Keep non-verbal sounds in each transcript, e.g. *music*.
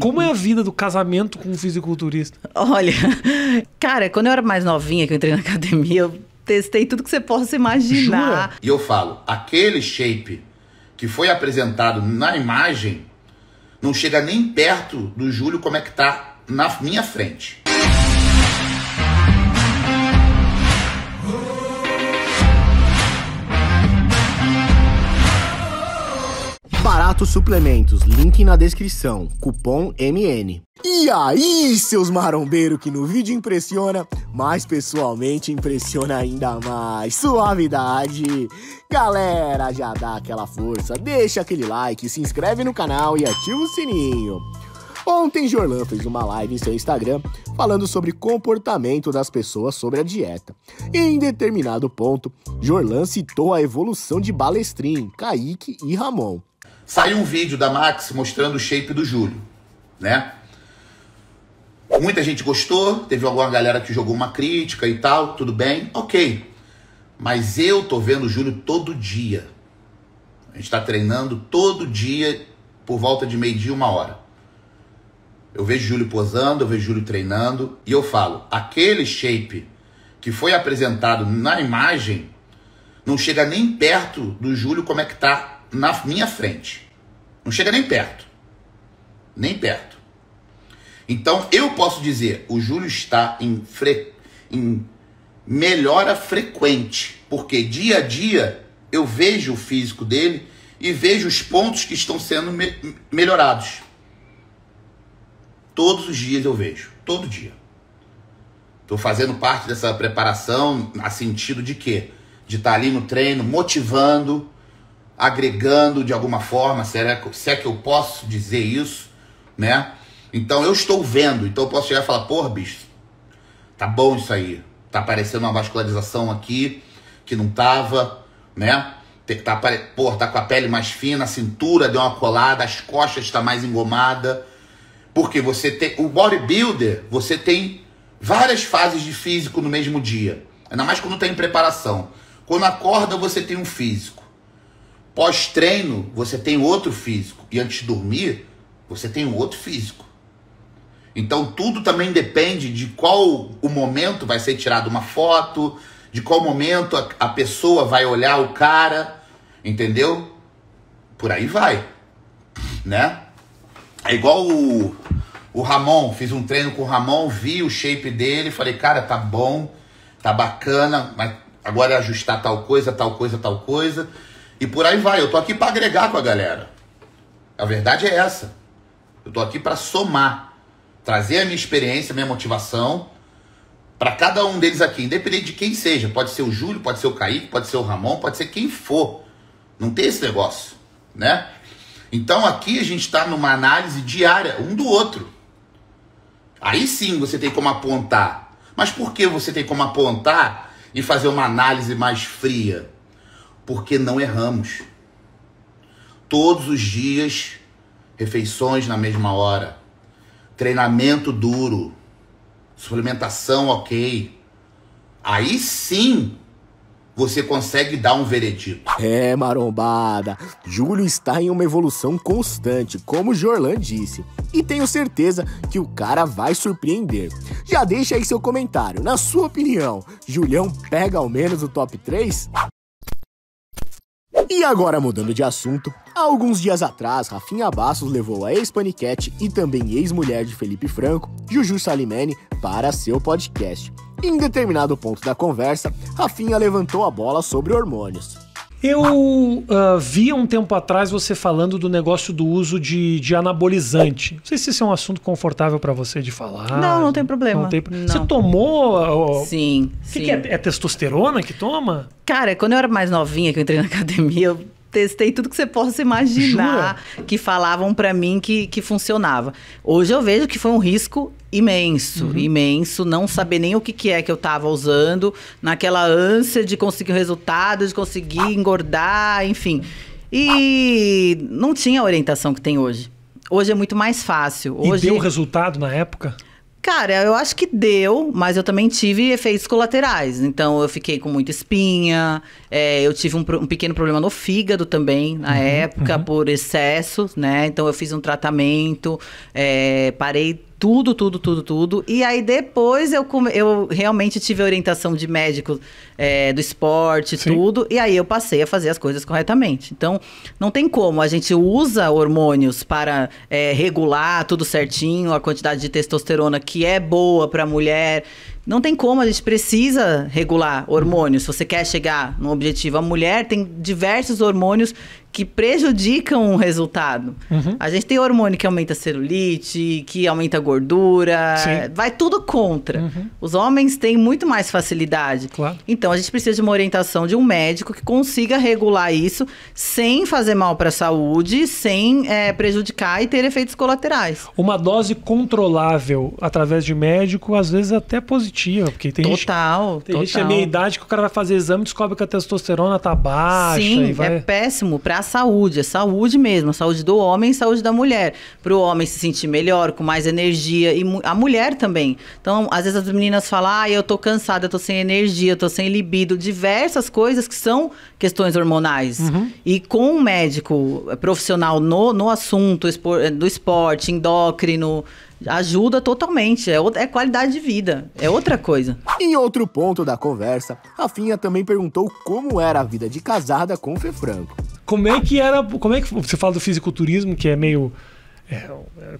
Como é a vida do casamento com um fisiculturista? Olha, cara, quando eu era mais novinha que eu entrei na academia, eu testei tudo que você possa imaginar. Jura? E eu falo, aquele shape que foi apresentado na imagem não chega nem perto do Júlio como é que tá na minha frente. Suplementos, link na descrição, cupom MN. E aí, seus marombeiros que no vídeo impressiona, mas pessoalmente impressiona ainda mais. Suavidade! Galera, já dá aquela força, deixa aquele like, se inscreve no canal e ativa o sininho. Ontem, Jorlan fez uma live em seu Instagram falando sobre comportamento das pessoas sobre a dieta. E em determinado ponto, Jorlan citou a evolução de Balestrin, Kaique e Ramon. Saiu um vídeo da Max mostrando o shape do Júlio, né? Muita gente gostou, teve alguma galera que jogou uma crítica e tal, tudo bem, ok. Mas eu tô vendo o Júlio todo dia. A gente tá treinando todo dia por volta de meio-dia, uma hora. Eu vejo o Júlio posando, eu vejo o Júlio treinando e eu falo: aquele shape que foi apresentado na imagem não chega nem perto do Júlio como é que tá na minha frente. Não chega nem perto. Nem perto. Então eu posso dizer, o Júlio está em, fre... em melhora frequente, porque dia a dia eu vejo o físico dele e vejo os pontos que estão sendo me melhorados. Todos os dias eu vejo, todo dia. Estou fazendo parte dessa preparação a sentido de quê? De estar tá ali no treino, motivando, agregando de alguma forma, será, se é que eu posso dizer isso, né? Então eu estou vendo, então eu posso chegar e falar, porra, bicho, tá bom isso aí, tá aparecendo uma vascularização aqui que não tava, né? Tá, porra, tá com a pele mais fina, a cintura deu uma colada, as costas está mais engomada. Porque você tem. O bodybuilder, você tem várias fases de físico no mesmo dia. Ainda mais quando tem em preparação. Quando acorda, você tem um físico. Pós-treino, você tem outro físico. E antes de dormir, você tem um outro físico. Então tudo também depende de qual o momento vai ser tirada uma foto, de qual momento a, a pessoa vai olhar o cara, entendeu? Por aí vai, né? É igual o, o Ramon, fiz um treino com o Ramon, vi o shape dele, falei, cara, tá bom, tá bacana, mas agora é ajustar tal coisa, tal coisa, tal coisa. E por aí vai. Eu tô aqui para agregar com a galera. A verdade é essa. Eu tô aqui para somar, trazer a minha experiência, a minha motivação para cada um deles aqui, independente de quem seja. Pode ser o Júlio, pode ser o Caíque, pode ser o Ramon, pode ser quem for. Não tem esse negócio, né? Então aqui a gente está numa análise diária um do outro. Aí sim você tem como apontar. Mas por que você tem como apontar e fazer uma análise mais fria? porque não erramos. Todos os dias, refeições na mesma hora, treinamento duro, suplementação ok. Aí sim você consegue dar um veredito. É, marombada. Júlio está em uma evolução constante, como Jorlan disse. E tenho certeza que o cara vai surpreender. Já deixa aí seu comentário. Na sua opinião, Julião pega ao menos o top 3? E agora mudando de assunto, há alguns dias atrás, Rafinha Bassos levou a ex-paniquete e também ex-mulher de Felipe Franco, Juju Salimene, para seu podcast. Em determinado ponto da conversa, Rafinha levantou a bola sobre hormônios. Eu uh, vi um tempo atrás você falando do negócio do uso de, de anabolizante. Não sei se isso é um assunto confortável para você de falar. Não, não tem problema. Não tem... Não. Você tomou. Uh, sim. O que, que, é? É testosterona que toma? Cara, quando eu era mais novinha, que eu entrei na academia, eu testei tudo que você possa imaginar Jura? que falavam para mim que, que funcionava. Hoje eu vejo que foi um risco imenso, uhum. imenso, não saber nem o que, que é que eu estava usando, naquela ânsia de conseguir o resultado, de conseguir engordar, enfim. E não tinha a orientação que tem hoje. Hoje é muito mais fácil. Hoje... E deu resultado na época? Cara, eu acho que deu, mas eu também tive efeitos colaterais. Então, eu fiquei com muita espinha, é, eu tive um, um, pequeno problema no fígado também, na uhum, época, uhum. por excesso, né? Então, eu fiz um tratamento, é, parei tudo, tudo, tudo, tudo. E aí depois eu, come... eu realmente tive orientação de médico é, do esporte, Sim. tudo. E aí eu passei a fazer as coisas corretamente. Então, não tem como. A gente usa hormônios para é, regular tudo certinho, a quantidade de testosterona que é boa para a mulher não tem como, a gente precisa regular hormônios. Se você quer chegar no objetivo, a mulher tem diversos hormônios que prejudicam o resultado. Uhum. A gente tem hormônio que aumenta a celulite, que aumenta a gordura, Sim. vai tudo contra. Uhum. Os homens têm muito mais facilidade. Claro. Então a gente precisa de uma orientação de um médico que consiga regular isso sem fazer mal para a saúde, sem é, prejudicar e ter efeitos colaterais. Uma dose controlável através de médico, às vezes até positiva porque tem total, gente, tem é total. gente da minha idade que o cara vai fazer exame e descobre que a testosterona tá baixa. Sim, vai... é péssimo para a saúde, é saúde mesmo, a saúde do homem e saúde da mulher. Para o homem se sentir melhor, com mais energia, e a mulher também. Então, às vezes as meninas falam, ah, eu tô cansada, eu tô sem energia, eu tô sem libido, diversas coisas que são questões hormonais. Uhum. E com um médico profissional no, no assunto do esporte, endócrino, ajuda totalmente. É, outra, é qualidade de vida, é outra coisa. Em outro ponto da conversa, Rafinha também perguntou como era a vida de casada com o Fê Franco. Como é que era. Como é que. Você fala do fisiculturismo, que é meio. É,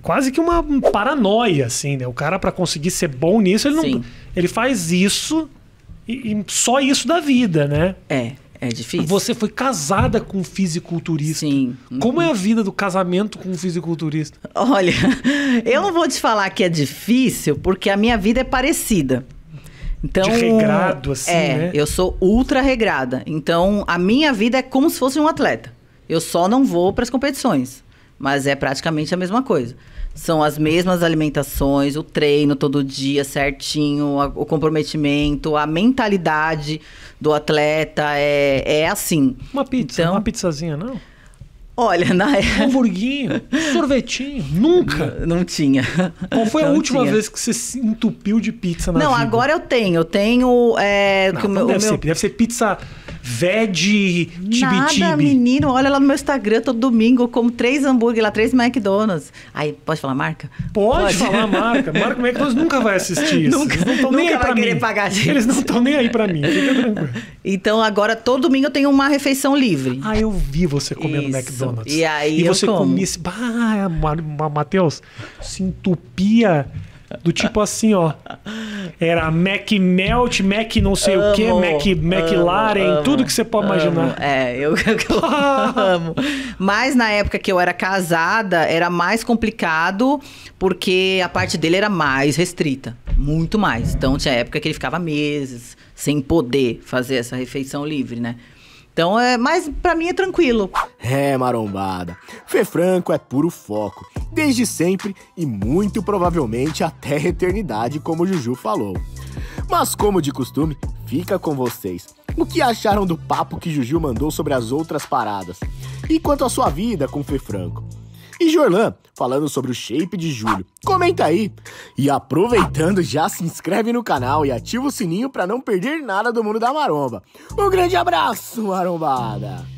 quase que uma paranoia, assim, né? O cara, para conseguir ser bom nisso, ele não. Ele faz isso e, e só isso da vida, né? É. É difícil. Você foi casada com um fisiculturista. Sim. Como é a vida do casamento com um fisiculturista? Olha, *laughs* eu não vou te falar que é difícil, porque a minha vida é parecida. Então, De regrado, assim, é, né? Eu sou ultra regrada. Então, a minha vida é como se fosse um atleta. Eu só não vou para as competições, mas é praticamente a mesma coisa. São as mesmas alimentações, o treino todo dia certinho, a, o comprometimento, a mentalidade do atleta é, é assim. Uma pizza, então, uma pizzazinha, não? Olha, na *laughs* época. Um hamburguinho, sorvetinho, nunca. Não, *laughs* não tinha. Qual foi não a última tinha. vez que você se entupiu de pizza na Não, vida? agora eu tenho. Eu tenho. É, não, então o deve, meu... Ser, deve ser pizza vede tibi-tibi. Nada, menino. Olha lá no meu Instagram, todo domingo, eu como três hambúrguer lá, três McDonald's. Aí, pode falar marca? Pode, pode. falar marca. *laughs* Marca McDonald's é nunca vai assistir isso. Nunca, Eles não estão nem aí pra mim. Pagar, Eles não estão nem aí pra mim. Então, agora, todo domingo eu tenho uma refeição livre. Ah, eu vi você comendo isso. McDonald's. E aí e você comia... Esse... Ah, Matheus, se entupia do tipo *laughs* assim, ó... Era Mac Melt, Mac não sei amo, o que, Mac McLaren, amo, tudo que você pode amo. imaginar. É, eu, *laughs* eu *laughs* amo. Mas na época que eu era casada, era mais complicado, porque a parte dele era mais restrita. Muito mais. Então tinha época que ele ficava meses sem poder fazer essa refeição livre, né? Então, é, mas para mim é tranquilo. É, marombada. Fê Franco é puro foco, desde sempre e muito provavelmente até a eternidade, como o Juju falou. Mas como de costume, fica com vocês. O que acharam do papo que Juju mandou sobre as outras paradas? E quanto à sua vida com Fê Franco? e Jorlan falando sobre o shape de julho. Comenta aí! E aproveitando, já se inscreve no canal e ativa o sininho para não perder nada do mundo da maromba. Um grande abraço, marombada!